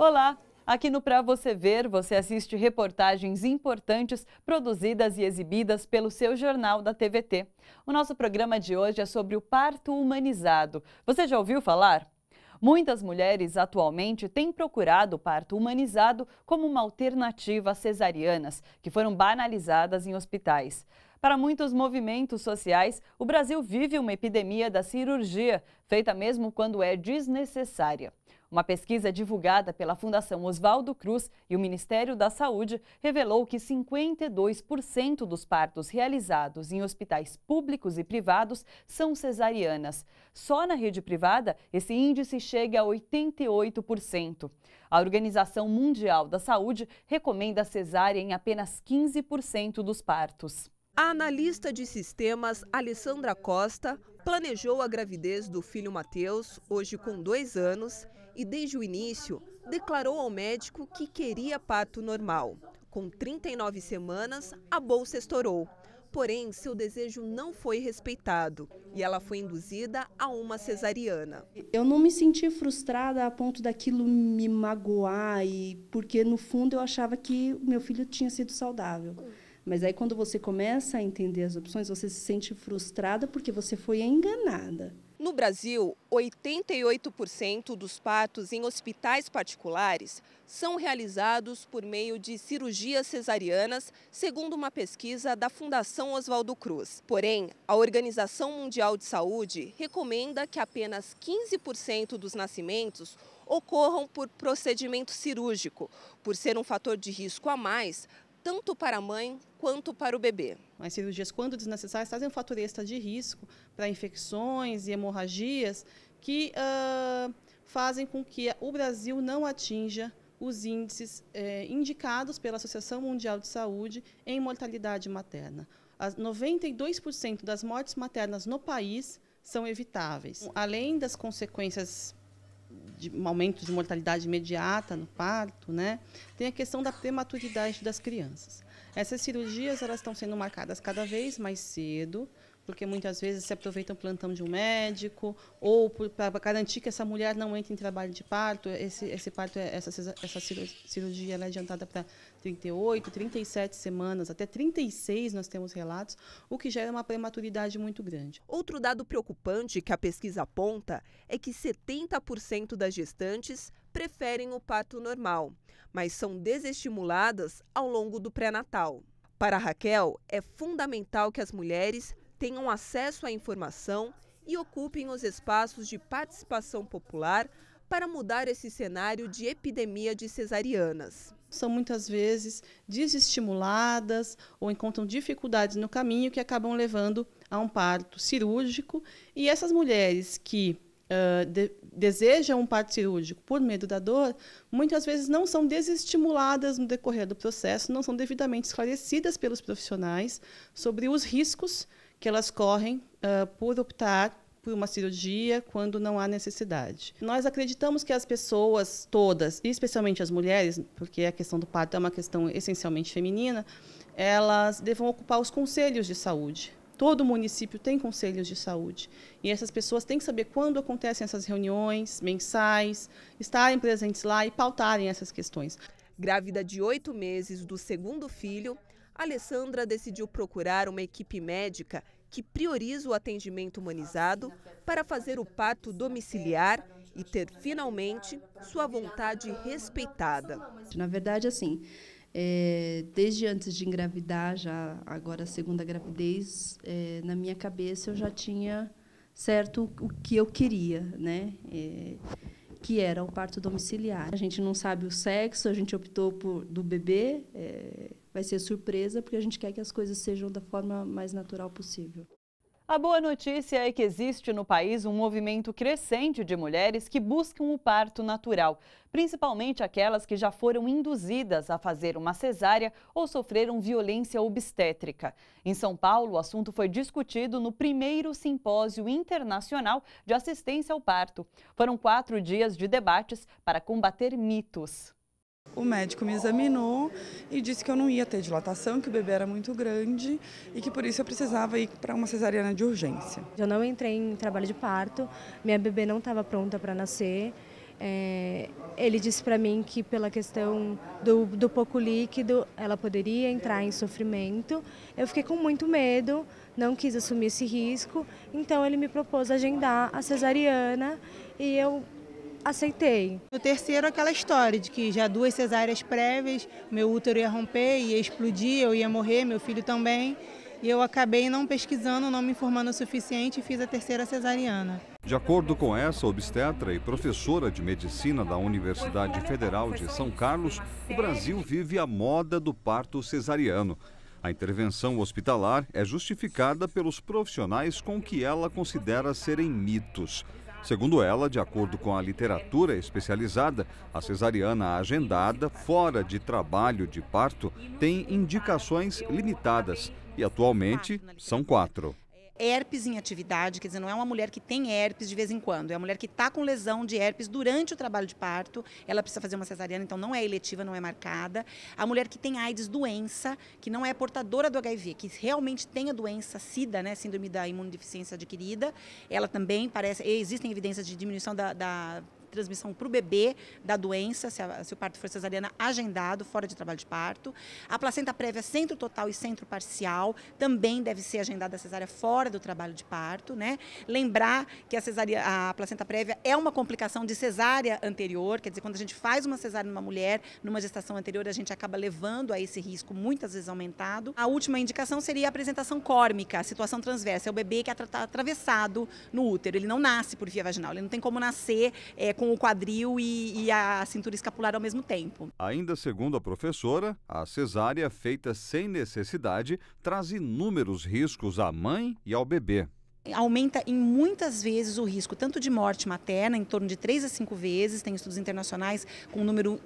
Olá! Aqui no Pra Você Ver, você assiste reportagens importantes produzidas e exibidas pelo seu jornal da TVT. O nosso programa de hoje é sobre o parto humanizado. Você já ouviu falar? Muitas mulheres atualmente têm procurado o parto humanizado como uma alternativa a cesarianas, que foram banalizadas em hospitais. Para muitos movimentos sociais, o Brasil vive uma epidemia da cirurgia, feita mesmo quando é desnecessária. Uma pesquisa divulgada pela Fundação Oswaldo Cruz e o Ministério da Saúde revelou que 52% dos partos realizados em hospitais públicos e privados são cesarianas. Só na rede privada, esse índice chega a 88%. A Organização Mundial da Saúde recomenda cesárea em apenas 15% dos partos. A analista de sistemas Alessandra Costa Planejou a gravidez do filho Mateus, hoje com dois anos, e desde o início declarou ao médico que queria parto normal. Com 39 semanas, a bolsa estourou. Porém, seu desejo não foi respeitado e ela foi induzida a uma cesariana. Eu não me senti frustrada a ponto daquilo me magoar, e porque no fundo eu achava que meu filho tinha sido saudável. Mas aí, quando você começa a entender as opções, você se sente frustrada porque você foi enganada. No Brasil, 88% dos partos em hospitais particulares são realizados por meio de cirurgias cesarianas, segundo uma pesquisa da Fundação Oswaldo Cruz. Porém, a Organização Mundial de Saúde recomenda que apenas 15% dos nascimentos ocorram por procedimento cirúrgico, por ser um fator de risco a mais tanto para a mãe quanto para o bebê. As cirurgias, quando desnecessárias, trazem um fator extra de risco para infecções e hemorragias que uh, fazem com que o Brasil não atinja os índices eh, indicados pela Associação Mundial de Saúde em mortalidade materna. As 92% das mortes maternas no país são evitáveis. Além das consequências de um aumento de mortalidade imediata no parto, né? Tem a questão da prematuridade das crianças. Essas cirurgias elas estão sendo marcadas cada vez mais cedo porque muitas vezes se aproveitam o plantão de um médico, ou para garantir que essa mulher não entre em trabalho de parto, esse, esse parto, é, essa, essa cirurgia é adiantada para 38, 37 semanas, até 36 nós temos relatos, o que gera uma prematuridade muito grande. Outro dado preocupante que a pesquisa aponta é que 70% das gestantes preferem o parto normal, mas são desestimuladas ao longo do pré-natal. Para Raquel, é fundamental que as mulheres tenham acesso à informação e ocupem os espaços de participação popular para mudar esse cenário de epidemia de cesarianas. São muitas vezes desestimuladas ou encontram dificuldades no caminho que acabam levando a um parto cirúrgico. E essas mulheres que uh, de desejam um parto cirúrgico por medo da dor, muitas vezes não são desestimuladas no decorrer do processo, não são devidamente esclarecidas pelos profissionais sobre os riscos que elas correm uh, por optar por uma cirurgia quando não há necessidade. Nós acreditamos que as pessoas todas, especialmente as mulheres, porque a questão do parto é uma questão essencialmente feminina, elas devam ocupar os conselhos de saúde. Todo município tem conselhos de saúde. E essas pessoas têm que saber quando acontecem essas reuniões mensais, estarem presentes lá e pautarem essas questões. Grávida de oito meses do segundo filho, Alessandra decidiu procurar uma equipe médica que prioriza o atendimento humanizado para fazer o parto domiciliar e ter finalmente sua vontade respeitada. Na verdade, assim, é, desde antes de engravidar, já agora a segunda gravidez, é, na minha cabeça eu já tinha certo o que eu queria, né? É, que era o parto domiciliar. A gente não sabe o sexo, a gente optou por do bebê. É, vai ser surpresa, porque a gente quer que as coisas sejam da forma mais natural possível. A boa notícia é que existe no país um movimento crescente de mulheres que buscam o parto natural, principalmente aquelas que já foram induzidas a fazer uma cesárea ou sofreram violência obstétrica. Em São Paulo, o assunto foi discutido no primeiro Simpósio Internacional de Assistência ao Parto. Foram quatro dias de debates para combater mitos. O médico me examinou e disse que eu não ia ter dilatação, que o bebê era muito grande e que por isso eu precisava ir para uma cesariana de urgência. Eu não entrei em trabalho de parto, minha bebê não estava pronta para nascer. É, ele disse para mim que pela questão do, do, pouco líquido ela poderia entrar em sofrimento. Eu fiquei com muito medo, não quis assumir esse risco, então ele me propôs agendar a cesariana e eu aceitei. No terceiro, aquela história de que já duas cesáreas prévias, meu útero ia romper, ia explodir, eu ia morrer, meu filho também. E eu acabei não pesquisando, não me informando o suficiente e fiz a terceira cesariana. De acordo com essa obstetra e professora de medicina da Universidade Federal de São Carlos, o Brasil vive a moda do parto cesariano. A intervenção hospitalar é justificada pelos profissionais com que ela considera serem mitos. Segundo ela, de acordo com a literatura especializada, a cesariana agendada, fora de trabalho de parto, tem indicações limitadas e atualmente são quatro herpes em atividade, quer dizer, não é uma mulher que tem herpes de vez em quando, é uma mulher que está com lesão de herpes durante o trabalho de parto, ela precisa fazer uma cesariana, então não é eletiva, não é marcada. A mulher que tem AIDS doença, que não é portadora do HIV, que realmente tem a doença SIDA, né, síndrome da imunodeficiência adquirida, ela também parece, existem evidências de diminuição da, da transmissão para o bebê da doença, se, a, se, o parto for cesariana agendado, fora de trabalho de parto. A placenta prévia centro total e centro parcial também deve ser agendada a cesárea fora do trabalho de parto, né? Lembrar que a, cesárea, a placenta prévia é uma complicação de cesárea anterior, quer dizer, quando a gente faz uma cesárea numa mulher, numa gestação anterior, a gente acaba levando a esse risco muitas vezes aumentado. A última indicação seria a apresentação córmica, a situação transversa, é o bebê que está é atravessado no útero, ele não nasce por via vaginal, ele não tem como nascer é, com com o quadril e, e a cintura escapular ao mesmo tempo. Ainda segundo a professora, a cesárea feita sem necessidade traz inúmeros riscos à mãe e ao bebê aumenta em muitas vezes o risco, tanto de morte materna, em torno de 3 a 5 vezes, tem estudos internacionais com um número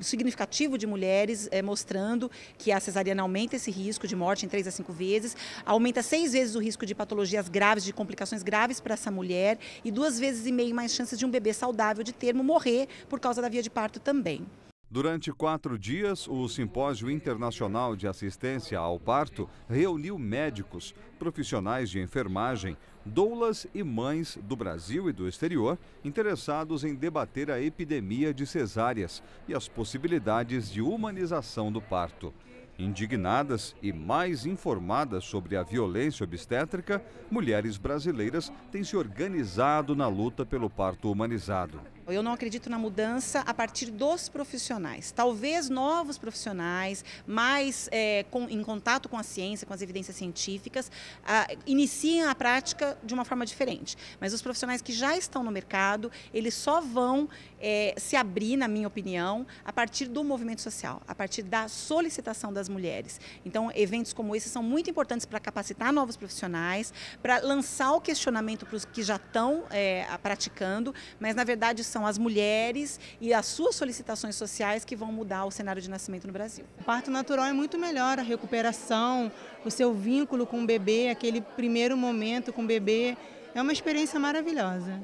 significativo de mulheres é, mostrando que a cesariana aumenta esse risco de morte em 3 a 5 vezes, aumenta 6 vezes o risco de patologias graves, de complicações graves para essa mulher e duas vezes e meio mais chances de um bebê saudável de termo morrer por causa da via de parto também. Durante quatro dias, o Simpósio Internacional de Assistência ao Parto reuniu médicos, profissionais de enfermagem, doulas e mães do Brasil e do exterior interessados em debater a epidemia de cesáreas e as possibilidades de humanização do parto. Indignadas e mais informadas sobre a violência obstétrica, mulheres brasileiras têm se organizado na luta pelo parto humanizado. Eu não acredito na mudança a partir dos profissionais. Talvez novos profissionais, mais é, com, em contato com a ciência, com as evidências científicas, a, iniciem a prática de uma forma diferente. Mas os profissionais que já estão no mercado, eles só vão é, se abrir, na minha opinião, a partir do movimento social, a partir da solicitação das mulheres. Então, eventos como esse são muito importantes para capacitar novos profissionais, para lançar o questionamento para os que já estão é, praticando, mas na verdade são são as mulheres e as suas solicitações sociais que vão mudar o cenário de nascimento no Brasil. O parto natural é muito melhor, a recuperação, o seu vínculo com o bebê, aquele primeiro momento com o bebê, é uma experiência maravilhosa.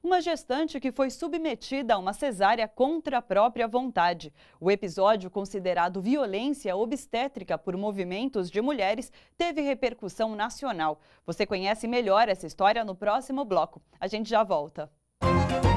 Uma gestante que foi submetida a uma cesárea contra a própria vontade. O episódio, considerado violência obstétrica por movimentos de mulheres, teve repercussão nacional. Você conhece melhor essa história no próximo bloco. A gente já volta. Música